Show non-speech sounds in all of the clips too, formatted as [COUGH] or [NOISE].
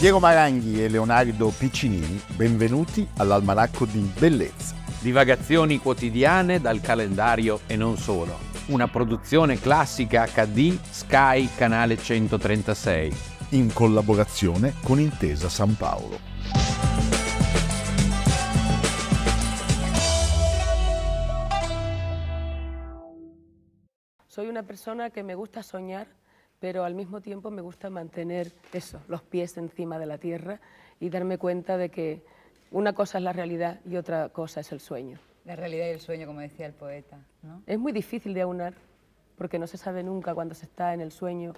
Diego Maranghi e Leonardo Piccinini, benvenuti all'Almanacco di Bellezza. Divagazioni quotidiane dal calendario e non solo. Una produzione classica HD Sky Canale 136. In collaborazione con Intesa San Paolo. Soy una persona che mi gusta sognare. pero al mismo tiempo me gusta mantener eso, los pies encima de la tierra y darme cuenta de que una cosa es la realidad y otra cosa es el sueño. La realidad y el sueño, como decía el poeta. ¿no? Es muy difícil de aunar porque no se sabe nunca cuando se está en el sueño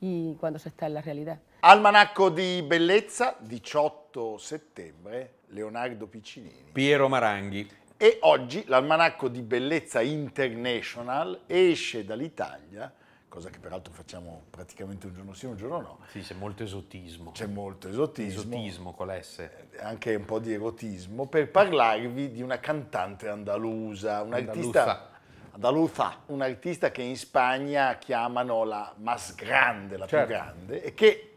y cuando se está en la realidad. Almanacco di bellezza, 18 settembre, Leonardo Piccinini. Piero Maranghi. E oggi l'almanacco di bellezza international esce Italia cosa che peraltro facciamo praticamente un giorno sì, un giorno no. Sì, c'è molto esotismo. C'è molto esotismo. Esotismo con l'S. Eh, anche un po' di erotismo per parlarvi di una cantante andalusa, un'artista andaluza, un'artista che in Spagna chiamano la más grande, la certo. più grande, e che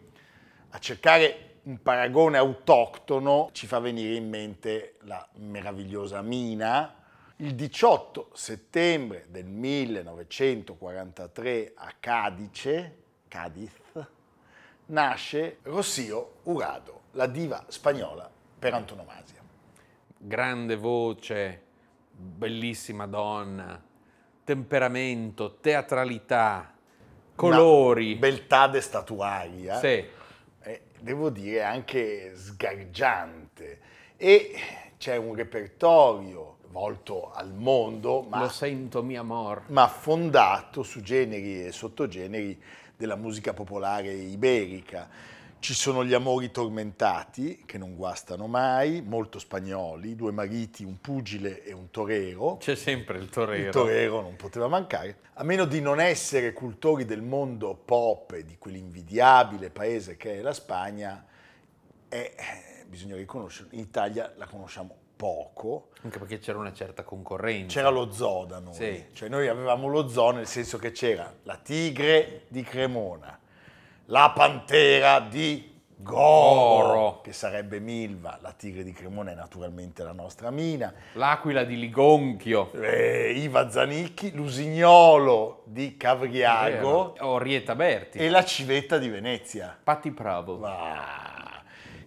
a cercare un paragone autoctono ci fa venire in mente la meravigliosa Mina, il 18 settembre del 1943 a Cadice, Cadiz, nasce Rossio Urado, la diva spagnola per antonomasia. Grande voce, bellissima donna, temperamento, teatralità, colori. Una beltà de statuaria. Sì. Eh, devo dire anche sgargiante. E c'è un repertorio volto al mondo, ma, Lo sento, mi amor. ma fondato su generi e sottogeneri della musica popolare iberica. Ci sono gli amori tormentati, che non guastano mai, molto spagnoli, due mariti, un pugile e un torero. C'è sempre il torero. Il torero non poteva mancare. A meno di non essere cultori del mondo pop e di quell'invidiabile paese che è la Spagna, è, eh, eh, bisogna riconoscere, in Italia la conosciamo poco. Anche perché c'era una certa concorrenza. C'era lo zoo da noi. Sì. Cioè noi avevamo lo zoo nel senso che c'era la tigre di Cremona, la pantera di Goro, Goro, che sarebbe Milva, la tigre di Cremona è naturalmente la nostra Mina, l'aquila di Ligonchio, eh, Iva Zanicchi, l'usignolo di Cavriago, Orietta Berti e la civetta di Venezia. Patti Bravo. Ah.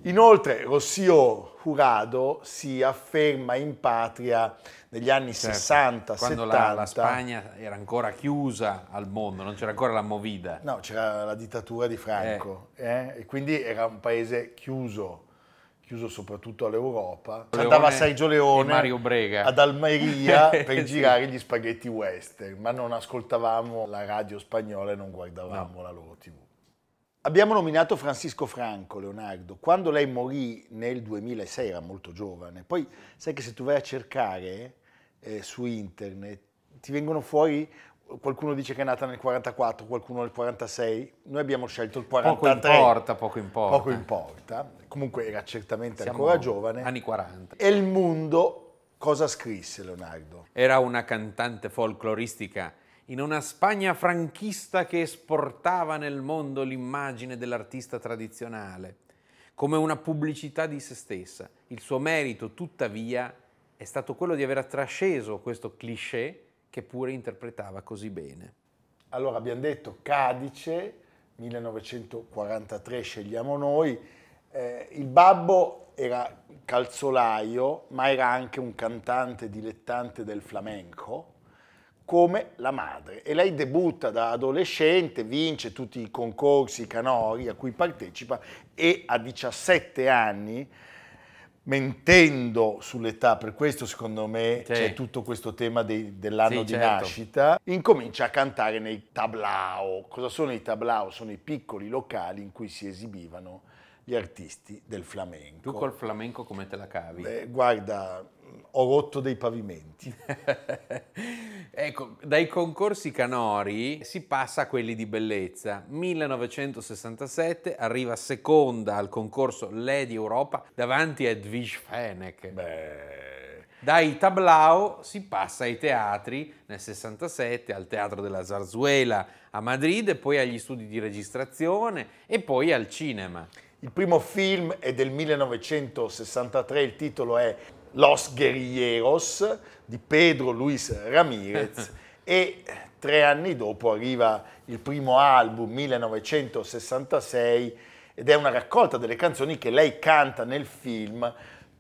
Inoltre Rossio Jurado si afferma in patria negli anni certo, 60, quando 70. Quando la, la, Spagna era ancora chiusa al mondo, non c'era ancora la Movida. No, c'era la dittatura di Franco eh. Eh? e quindi era un paese chiuso chiuso soprattutto all'Europa. Andava a Sergio Leone ad Almeria [LAUGHS] per girare gli spaghetti western, ma non ascoltavamo la radio spagnola e non guardavamo no. la loro tv. Abbiamo nominato Francisco Franco, Leonardo. Quando lei morì nel 2006 era molto giovane. Poi sai che se tu vai a cercare eh, su internet ti vengono fuori qualcuno dice che è nata nel 44, qualcuno nel 46, noi abbiamo scelto il 43. Poco importa, poco importa. Poco importa, comunque era certamente Siamo ancora giovane. Anni 40. E il mondo cosa scrisse Leonardo? Era una cantante folcloristica in una Spagna franchista che esportava nel mondo l'immagine dell'artista tradizionale, come una pubblicità di se stessa. Il suo merito, tuttavia, è stato quello di aver trasceso questo cliché che pure interpretava così bene. Allora abbiamo detto Cadice, 1943 scegliamo noi, eh, il babbo era calzolaio ma era anche un cantante dilettante del flamenco come la madre e lei debutta da adolescente, vince tutti i concorsi canori a cui partecipa e a 17 anni mentendo sull'età, per questo secondo me sì. c'è tutto questo tema dell'anno sì, di certo. nascita, incomincia a cantare nei tablao. Cosa sono i tablao? Sono i piccoli locali in cui si esibivano gli artisti del flamenco. Tu col flamenco come te la cavi? Beh, guarda, ho rotto dei pavimenti. [LAUGHS] ecco, dai concorsi canori si passa a quelli di bellezza. 1967 arriva seconda al concorso Lady Europa davanti a Edwige Fenech. Beh... Dai tablao si passa ai teatri, nel 67 al Teatro della Zarzuela a Madrid, poi agli studi di registrazione e poi al cinema. Il primo film è del 1963, il titolo è Los Guerrilleros di Pedro Luis Ramirez [LAUGHS] e tre anni dopo arriva il primo album 1966 ed è una raccolta delle canzoni che lei canta nel film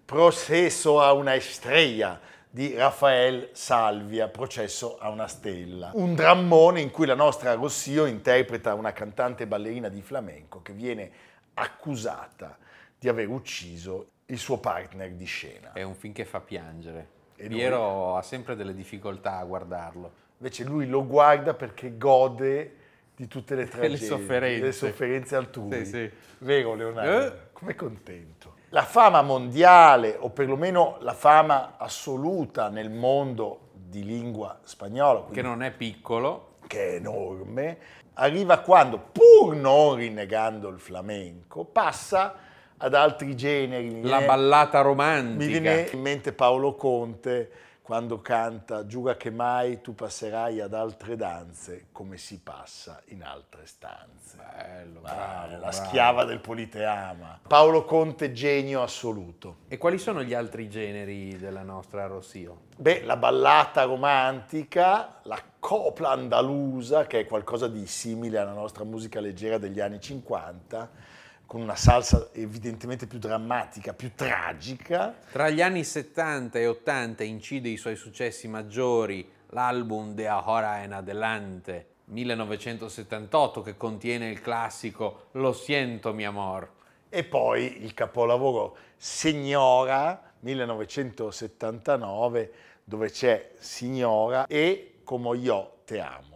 Processo a una estrella di Rafael Salvia, Processo a una stella. Un drammone in cui la nostra Rossio interpreta una cantante ballerina di flamenco che viene accusata di aver ucciso il suo partner di scena. È un film che fa piangere. E Piero lui... ha sempre delle difficoltà a guardarlo. Invece lui lo guarda perché gode di tutte le [LAUGHS] tragedie, le sofferenze, le sofferenze altrui. Sì, sì. Vero Leonardo? Eh? Come contento. La fama mondiale, o perlomeno la fama assoluta nel mondo di lingua spagnola, che non è piccolo, che è enorme, arriva quando, pur non rinnegando il flamenco, passa ad altri generi. La ballata romantica. Mi viene in mente Paolo Conte quando canta Giura che mai tu passerai ad altre danze come si passa in altre stanze. Bello, ah, bravo, la schiava del Politeama. Paolo Conte genio assoluto. E quali sono gli altri generi della nostra Rossio? Beh, la ballata romantica, la copla andalusa, che è qualcosa di simile alla nostra musica leggera degli anni 50 con una salsa evidentemente più drammatica, più tragica. Tra gli anni 70 e 80 incide i suoi successi maggiori l'album De Ahora en Adelante, 1978, che contiene il classico Lo siento, mi amor. E poi il capolavoro Signora, 1979, dove c'è Signora e Como io te amo.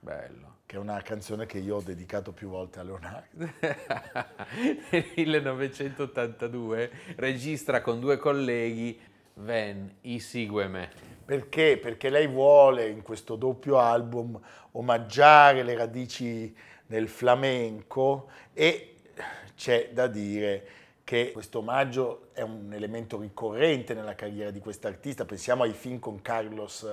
Bello che è una canzone che io ho dedicato più volte a Leonardo. [LAUGHS] Nel 1982 registra con due colleghi Ven i Me. Perché? Perché lei vuole in questo doppio album omaggiare le radici del flamenco e c'è da dire che questo omaggio è un elemento ricorrente nella carriera di quest'artista. Pensiamo ai film con Carlos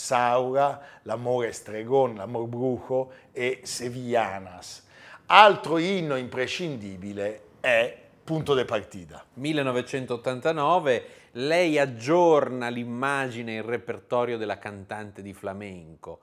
Saura, l'amore Stregon, l'amor Brujo e Sevillanas. Altro inno imprescindibile è Punto de partita. 1989, lei aggiorna l'immagine e il repertorio della cantante di flamenco.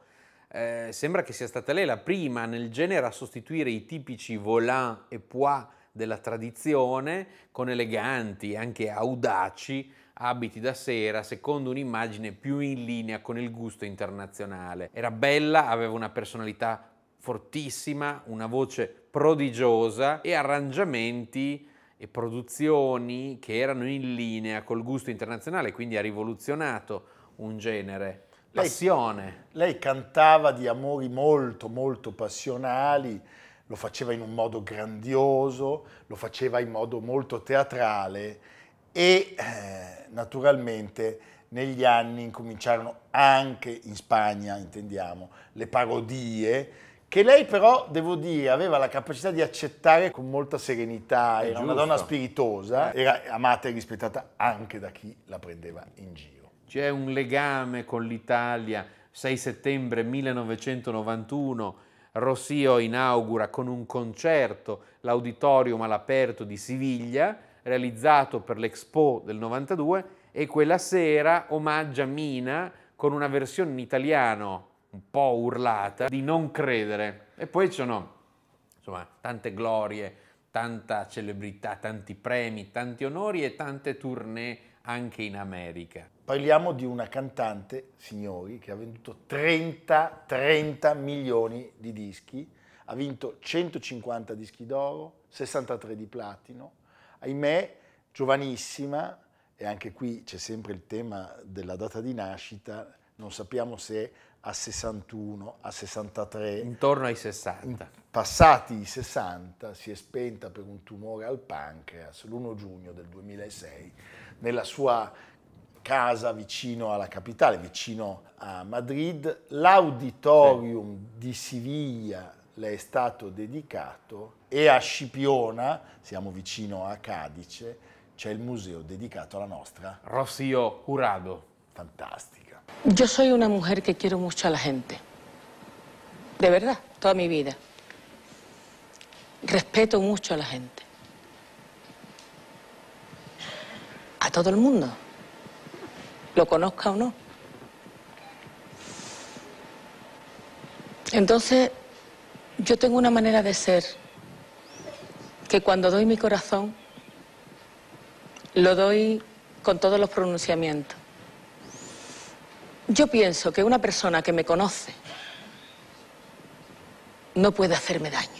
Eh, sembra che sia stata lei la prima nel genere a sostituire i tipici volant e pois della tradizione con eleganti e anche audaci abiti da sera secondo un'immagine più in linea con il gusto internazionale. Era bella, aveva una personalità fortissima, una voce prodigiosa e arrangiamenti e produzioni che erano in linea col gusto internazionale, quindi ha rivoluzionato un genere. Passione. Lei, lei cantava di amori molto, molto passionali, lo faceva in un modo grandioso, lo faceva in modo molto teatrale e eh, naturalmente negli anni incominciarono anche in Spagna, intendiamo, le parodie che lei però, devo dire, aveva la capacità di accettare con molta serenità, era Giusto. una donna spiritosa, eh. era amata e rispettata anche da chi la prendeva in giro. C'è un legame con l'Italia, 6 settembre 1991, Rossio inaugura con un concerto l'auditorium all'aperto di Siviglia, realizzato per l'Expo del 92 e quella sera omaggia Mina con una versione in italiano un po' urlata di Non credere. E poi ci sono insomma, tante glorie, tanta celebrità, tanti premi, tanti onori e tante tournée anche in America. Parliamo di una cantante, signori, che ha venduto 30, 30 milioni di dischi, ha vinto 150 dischi d'oro, 63 di platino, ahimè, giovanissima, e anche qui c'è sempre il tema della data di nascita, non sappiamo se a 61, a 63. Intorno ai 60. passati i 60 si è spenta per un tumore al pancreas l'1 giugno del 2006 nella sua casa vicino alla capitale, vicino a Madrid. L'auditorium sì. di Siviglia le è stato dedicato e a Scipiona, siamo vicino a Cadice, c'è il museo dedicato alla nostra Rossio Jurado. Fantastica. Io sono una mujer que quiero mucho a la gente. De verdad, toda mi vida. Respeto mucho a la gente. A todo el mundo. Lo conozca o no. Entonces, yo tengo una manera de ser que cuando doy mi corazón, lo doy con todos los pronunciamientos. Yo pienso que una persona que me conoce no puede hacerme daño.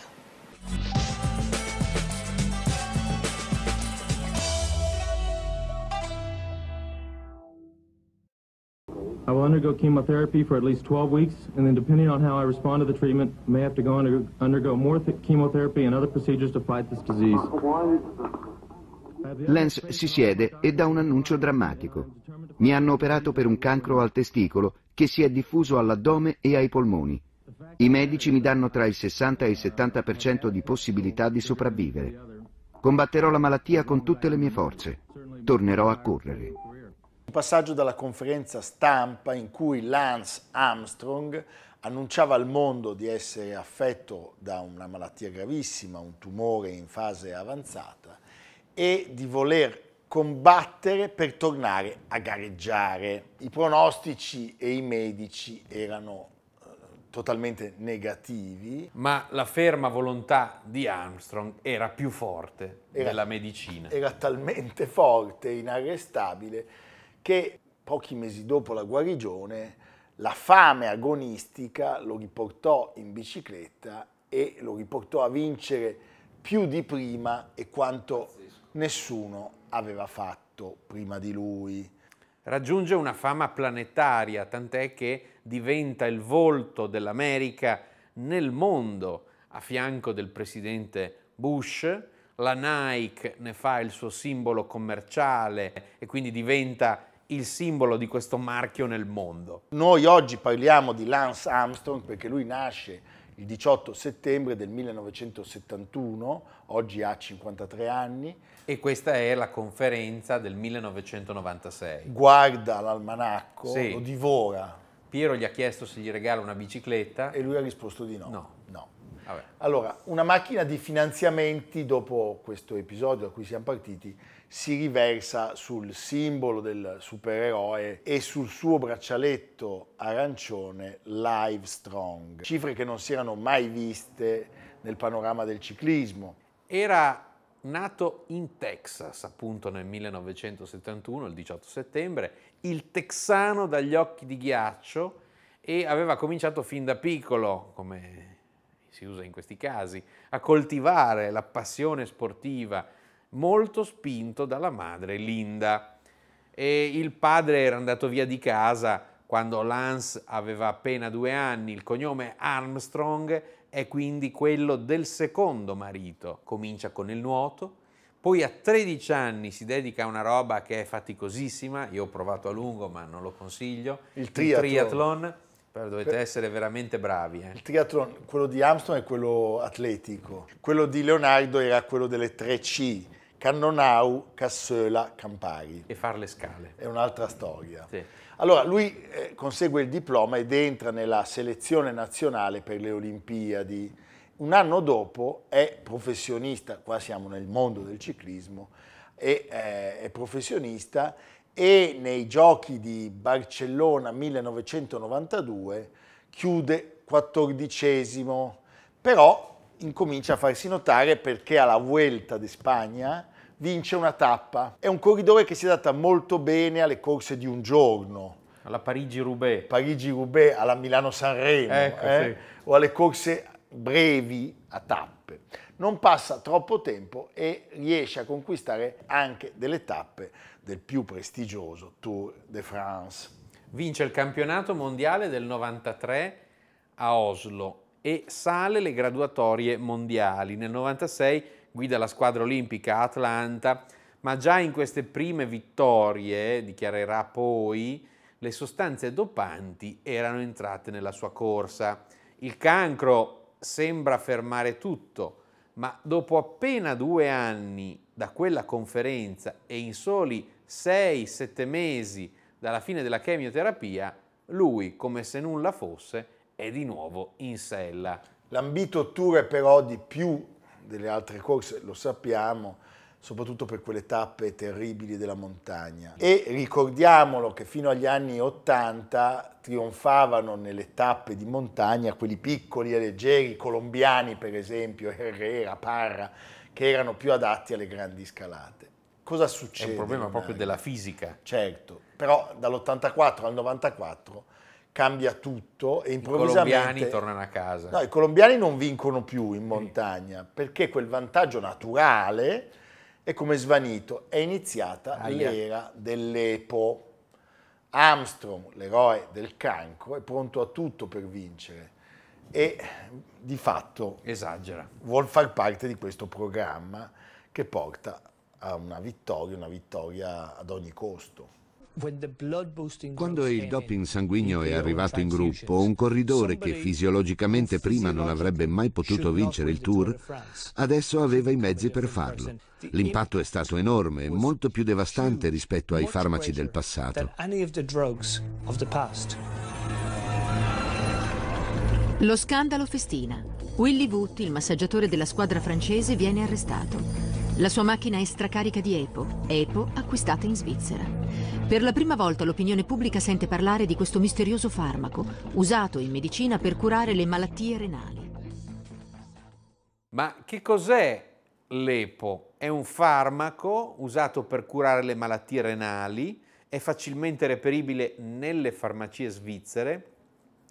undergo chemotherapy for at least 12 weeks, and then depending on how I respond to the treatment, may have to go under, undergo more chemotherapy and other procedures to fight this disease. Lance si siede e dà un annuncio drammatico. Mi hanno operato per un cancro al testicolo che si è diffuso all'addome e ai polmoni. I medici mi danno tra il 60 e il 70% di possibilità di sopravvivere. Combatterò la malattia con tutte le mie forze. Tornerò a correre. Un passaggio dalla conferenza stampa in cui Lance Armstrong annunciava al mondo di essere affetto da una malattia gravissima, un tumore in fase avanzata e di voler combattere per tornare a gareggiare. I pronostici e i medici erano eh, totalmente negativi. Ma la ferma volontà di Armstrong era più forte era, della medicina. Era talmente forte e inarrestabile che pochi mesi dopo la guarigione la fame agonistica lo riportò in bicicletta e lo riportò a vincere più di prima e quanto nessuno aveva fatto prima di lui. Raggiunge una fama planetaria, tant'è che diventa il volto dell'America nel mondo a fianco del presidente Bush, la Nike ne fa il suo simbolo commerciale e quindi diventa il simbolo di questo marchio nel mondo. Noi oggi parliamo di Lance Armstrong perché lui nasce il 18 settembre del 1971, oggi ha 53 anni. E questa è la conferenza del 1996. Guarda l'almanacco, sì. lo divora. Piero gli ha chiesto se gli regala una bicicletta. E lui ha risposto di no. No. Vabbè. Allora, una macchina di finanziamenti, dopo questo episodio da cui siamo partiti, si riversa sul simbolo del supereroe e sul suo braccialetto arancione Live Strong, cifre che non si erano mai viste nel panorama del ciclismo. Era nato in Texas appunto nel 1971, il 18 settembre, il texano dagli occhi di ghiaccio e aveva cominciato fin da piccolo, come si usa in questi casi, a coltivare la passione sportiva molto spinto dalla madre Linda. E il padre era andato via di casa quando Lance aveva appena due anni, il cognome Armstrong è quindi quello del secondo marito. Comincia con il nuoto, poi a 13 anni si dedica a una roba che è faticosissima, io ho provato a lungo ma non lo consiglio, il triathlon. Il triathlon però dovete per... essere veramente bravi. Eh. Il triathlon, quello di Armstrong è quello atletico, quello di Leonardo era quello delle 3C, Cannonau, Cassola, Campari. E fare le scale. È un'altra storia. Sì. Allora, lui eh, consegue il diploma ed entra nella selezione nazionale per le Olimpiadi. Un anno dopo è professionista, qua siamo nel mondo del ciclismo, e, eh, è professionista e nei giochi di Barcellona 1992 chiude quattordicesimo, però incomincia a farsi notare perché alla Vuelta di Spagna vince una tappa. È un corridore che si adatta molto bene alle corse di un giorno. Alla Parigi-Roubaix. Parigi-Roubaix, alla Milano-Sanremo ecco, eh? sì. o alle corse brevi a tappa tappe. Non passa troppo tempo e riesce a conquistare anche delle tappe del più prestigioso Tour de France. Vince il campionato mondiale del 93 a Oslo e sale le graduatorie mondiali. Nel 96 guida la squadra olimpica Atlanta, ma già in queste prime vittorie, dichiarerà poi, le sostanze dopanti erano entrate nella sua corsa. Il cancro sembra fermare tutto, ma dopo appena due anni da quella conferenza e in soli 6-7 mesi dalla fine della chemioterapia, lui, come se nulla fosse, è di nuovo in sella. L'ambito tour è però di più delle altre corse, lo sappiamo, soprattutto per quelle tappe terribili della montagna. E ricordiamolo che fino agli anni 80 trionfavano nelle tappe di montagna quelli piccoli e leggeri, colombiani per esempio, Herrera, Parra, che erano più adatti alle grandi scalate. Cosa succede? È un problema proprio della fisica. Certo, però dall'84 al 94 cambia tutto e improvvisamente... I colombiani tornano a casa. No, i colombiani non vincono più in montagna, perché quel vantaggio naturale e come svanito. È iniziata ah, l'era dell'Epo. Armstrong, l'eroe del cancro, è pronto a tutto per vincere e di fatto esagera. Vuol far parte di questo programma che porta a una vittoria, una vittoria ad ogni costo. Quando il doping sanguigno è arrivato in gruppo, un corridore che fisiologicamente prima non avrebbe mai potuto vincere il tour, adesso aveva i mezzi per farlo. L'impatto è stato enorme, molto più devastante rispetto ai farmaci del passato. Lo scandalo festina. Willy Wood, il massaggiatore della squadra francese, viene arrestato. La sua macchina è stracarica di EPO, EPO acquistata in Svizzera. Per la prima volta l'opinione pubblica sente parlare di questo misterioso farmaco, usato in medicina per curare le malattie renali. Ma che cos'è l'EPO? È un farmaco usato per curare le malattie renali, è facilmente reperibile nelle farmacie svizzere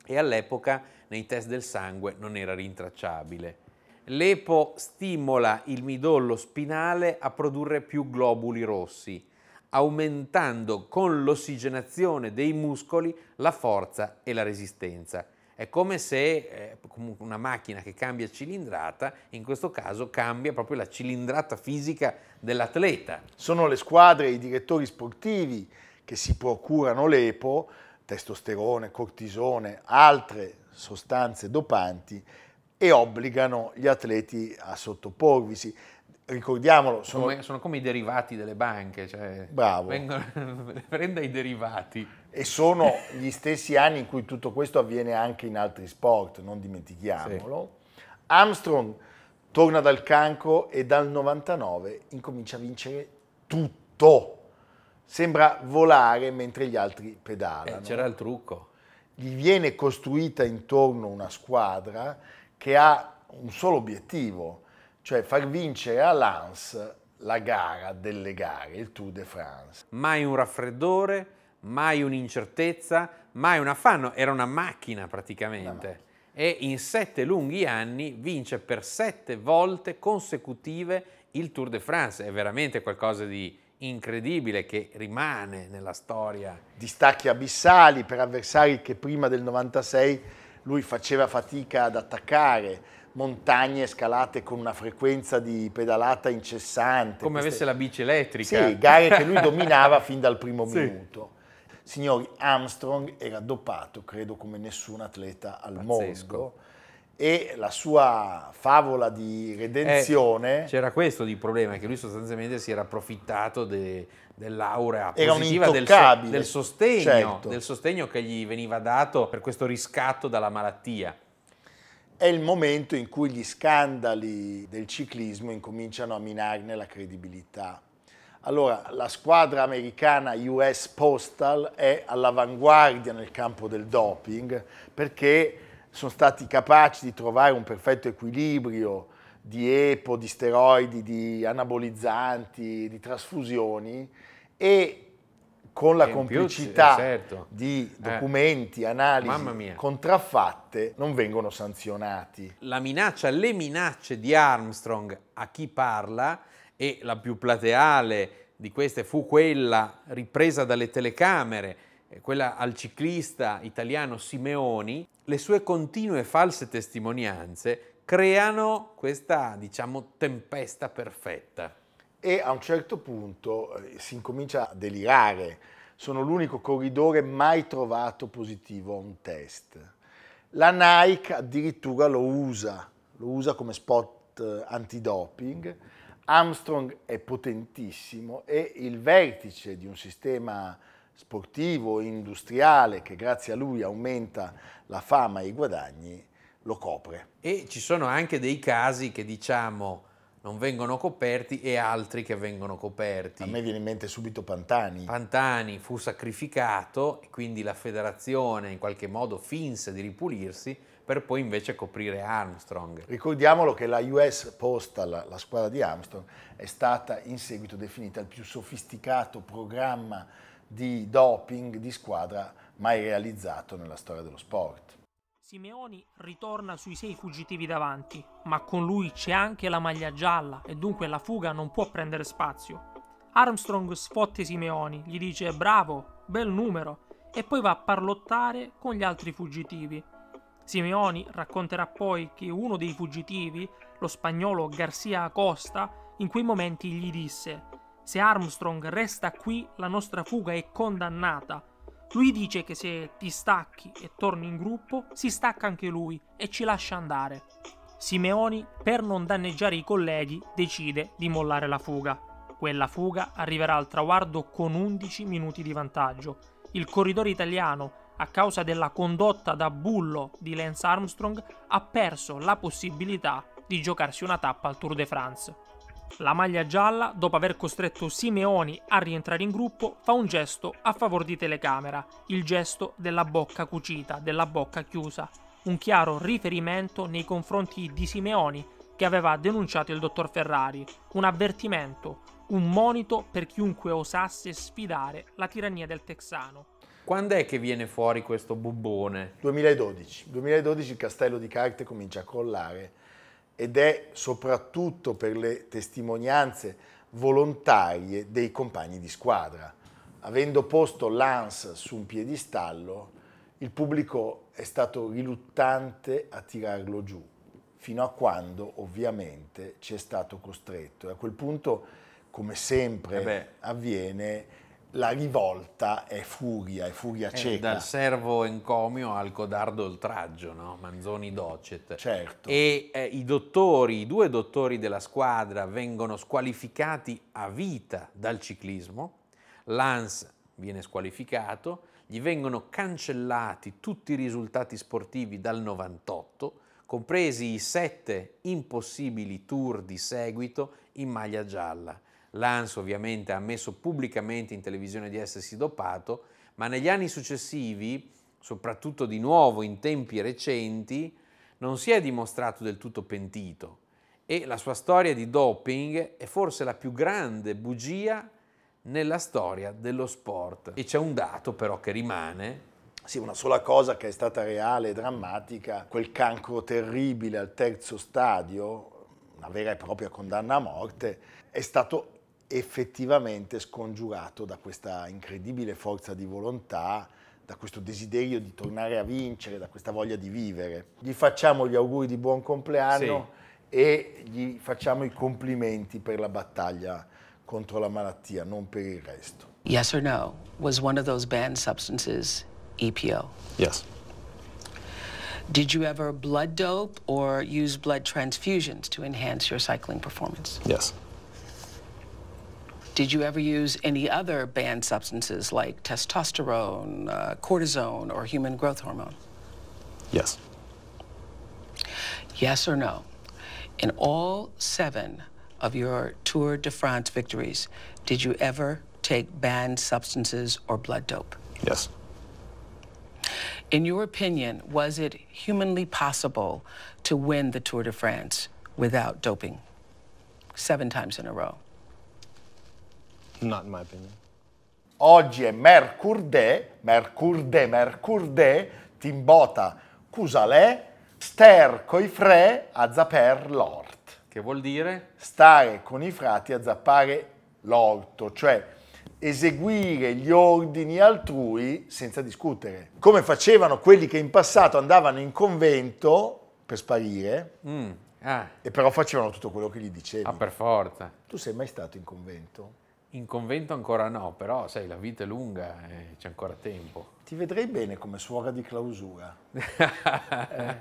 e all'epoca nei test del sangue non era rintracciabile. L'EPO stimola il midollo spinale a produrre più globuli rossi, aumentando con l'ossigenazione dei muscoli la forza e la resistenza. È come se eh, una macchina che cambia cilindrata, in questo caso cambia proprio la cilindrata fisica dell'atleta. Sono le squadre, e i direttori sportivi che si procurano l'EPO, testosterone, cortisone, altre sostanze dopanti e obbligano gli atleti a sottoporvisi. Ricordiamolo, sono... Come, sono come i derivati delle banche, cioè Bravo. Vengono, [LAUGHS] prenda i derivati. E sono gli stessi anni in cui tutto questo avviene anche in altri sport, non dimentichiamolo. Sì. Armstrong torna dal cancro e dal 99 incomincia a vincere tutto. Sembra volare mentre gli altri pedalano. Eh, c'era il trucco. Gli viene costruita intorno una squadra che ha un solo obiettivo, cioè far vincere a Lens la gara delle gare, il Tour de France. Mai un raffreddore, mai un'incertezza, mai un affanno, era una macchina praticamente. Una macchina. E in sette lunghi anni vince per sette volte consecutive il Tour de France. È veramente qualcosa di incredibile che rimane nella storia. Distacchi abissali per avversari che prima del 96 lui faceva fatica ad attaccare montagne scalate con una frequenza di pedalata incessante. Come avesse la bici elettrica. Sì, gare che lui dominava [LAUGHS] fin dal primo sì. minuto. Signori, Armstrong era dopato, credo, come nessun atleta al Pazzesco. mondo e la sua favola di redenzione. Eh, c'era questo di problema, che lui sostanzialmente si era approfittato de, dell'aura positiva del, del, sostegno, certo. del sostegno che gli veniva dato per questo riscatto dalla malattia. È il momento in cui gli scandali del ciclismo incominciano a minarne la credibilità. Allora, la squadra americana US Postal è all'avanguardia nel campo del doping perché sono stati capaci di trovare un perfetto equilibrio di EPO, di steroidi, di anabolizzanti, di trasfusioni e con la complicità più, certo. di eh. documenti, eh, analisi contraffatte non vengono sanzionati. La minaccia, le minacce di Armstrong a chi parla e la più plateale di queste fu quella ripresa dalle telecamere eh, quella al ciclista italiano Simeoni, le sue continue false testimonianze creano questa, diciamo, tempesta perfetta. E a un certo punto eh, si incomincia a delirare. Sono l'unico corridore mai trovato positivo a un test. La Nike addirittura lo usa, lo usa come spot eh, antidoping. Armstrong è potentissimo e il vertice di un sistema sportivo e industriale che grazie a lui aumenta la fama e i guadagni, lo copre. E ci sono anche dei casi che diciamo non vengono coperti e altri che vengono coperti. A me viene in mente subito Pantani. Pantani fu sacrificato e quindi la federazione in qualche modo finse di ripulirsi per poi invece coprire Armstrong. Ricordiamolo che la US Postal, la squadra di Armstrong, è stata in seguito definita il più sofisticato programma di doping di squadra mai realizzato nella storia dello sport. Simeoni ritorna sui sei fuggitivi davanti, ma con lui c'è anche la maglia gialla e dunque la fuga non può prendere spazio. Armstrong sfotte Simeoni, gli dice bravo, bel numero, e poi va a parlottare con gli altri fuggitivi. Simeoni racconterà poi che uno dei fuggitivi, lo spagnolo Garcia Acosta, in quei momenti gli disse se Armstrong resta qui, la nostra fuga è condannata. Lui dice che se ti stacchi e torni in gruppo, si stacca anche lui e ci lascia andare. Simeoni, per non danneggiare i colleghi, decide di mollare la fuga. Quella fuga arriverà al traguardo con 11 minuti di vantaggio. Il corridore italiano, a causa della condotta da bullo di Lance Armstrong, ha perso la possibilità di giocarsi una tappa al Tour de France. La maglia gialla, dopo aver costretto Simeoni a rientrare in gruppo, fa un gesto a favore di telecamera, il gesto della bocca cucita, della bocca chiusa, un chiaro riferimento nei confronti di Simeoni che aveva denunciato il dottor Ferrari, un avvertimento, un monito per chiunque osasse sfidare la tirannia del Texano. Quando è che viene fuori questo bubone? 2012. 2012 il castello di carte comincia a collare ed è soprattutto per le testimonianze volontarie dei compagni di squadra. Avendo posto Lance su un piedistallo, il pubblico è stato riluttante a tirarlo giù, fino a quando ovviamente ci è stato costretto. E a quel punto, come sempre eh avviene, la rivolta è furia, è furia eh, cieca. È dal servo encomio al codardo oltraggio, no? Manzoni docet. Certo. E eh, i dottori, i due dottori della squadra vengono squalificati a vita dal ciclismo, Lance viene squalificato, gli vengono cancellati tutti i risultati sportivi dal 98, compresi i sette impossibili tour di seguito in maglia gialla L'ANS ovviamente ha ammesso pubblicamente in televisione di essersi dopato, ma negli anni successivi, soprattutto di nuovo in tempi recenti, non si è dimostrato del tutto pentito e la sua storia di doping è forse la più grande bugia nella storia dello sport. E c'è un dato però che rimane. Sì, una sola cosa che è stata reale e drammatica, quel cancro terribile al terzo stadio, una vera e propria condanna a morte, è stato effettivamente scongiurato da questa incredibile forza di volontà, da questo desiderio di tornare a vincere, da questa voglia di vivere. Gli facciamo gli auguri di buon compleanno sì. e gli facciamo i complimenti per la battaglia contro la malattia, non per il resto. Yes or no? Was one of those banned substances EPO? Yes. Did you ever blood dope or use blood transfusions to enhance your cycling performance? Yes. Did you ever use any other banned substances like testosterone, uh, cortisone, or human growth hormone? Yes. Yes or no? In all seven of your Tour de France victories, did you ever take banned substances or blood dope? Yes. In your opinion, was it humanly possible to win the Tour de France without doping seven times in a row? Not in my opinion. Oggi è Mercurde, Mercurde, Mercurde, Timbota, Cusale, Ster coi fre a zapper l'ort. Che vuol dire? Stare con i frati a zappare l'orto, cioè eseguire gli ordini altrui senza discutere. Come facevano quelli che in passato andavano in convento per sparire, mm, ah. e però facevano tutto quello che gli dicevi. Ah, per forza. Tu sei mai stato in convento? In convento ancora no, però sai, la vita è lunga e c'è ancora tempo. Ti vedrei bene come suora di clausura. [LAUGHS] eh,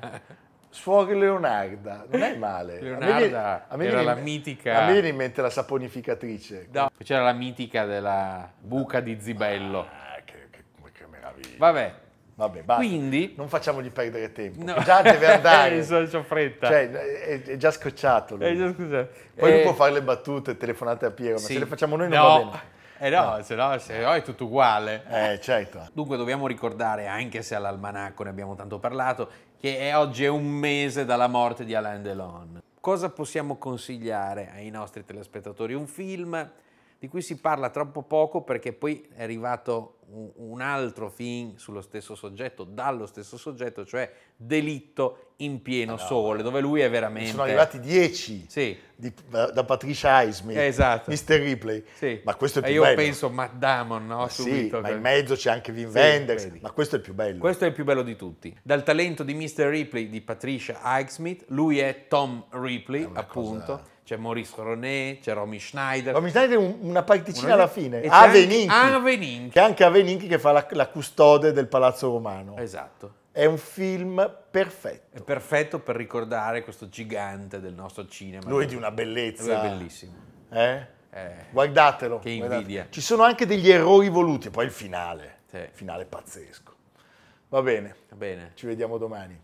suora Leonarda, non è male. Leonarda a me, a me era la mitica... A me viene in mente la saponificatrice. No, c'era la mitica della buca di Zibello. Ah, che, che, che meraviglia. Vabbè, Vabbè, basta. Quindi, non facciamogli perdere tempo. No. Già deve [LAUGHS] andare. so, c'ho fretta. Cioè, è, è, già scocciato lui. È già Poi eh... lui può fare le battute, telefonate a Piero, sì. ma se le facciamo noi non no. va bene. Eh no, no. Se, no, se no è tutto uguale. Eh, certo. Dunque dobbiamo ricordare, anche se all'almanacco ne abbiamo tanto parlato, che è oggi è un mese dalla morte di Alain Delon. Cosa possiamo consigliare ai nostri telespettatori? Un film di cui si parla troppo poco perché poi è arrivato un, altro film sullo stesso soggetto, dallo stesso soggetto, cioè delitto in pieno allora, sole, dove lui è veramente... Sono arrivati dieci sì. da Patricia Highsmith, esatto. Mr. Ripley, sì. ma questo è il più io bello. Io penso Matt Damon, no? Ma sì, ma in mezzo c'è anche Vin sì, Wenders, ma questo è il più bello. Questo è il più bello di tutti. Dal talento di Mr. Ripley di Patricia Highsmith, lui è Tom Ripley, è appunto. Cosa... C'è Maurice Roné, c'è Romy Schneider. Romy Schneider è una particina alla fine. Aveninchi. Aveninchi. Che è anche Aveninchi che fa la, la custode del Palazzo Romano. Esatto. È un film perfetto. È perfetto per ricordare questo gigante del nostro cinema. Lui è di una bellezza. Lui è bellissimo. Eh? Eh, guardatelo. Che invidia. Guardatelo. Ci sono anche degli eroi voluti, poi il finale. Sì. Finale pazzesco. Va bene. Va bene. Ci vediamo domani.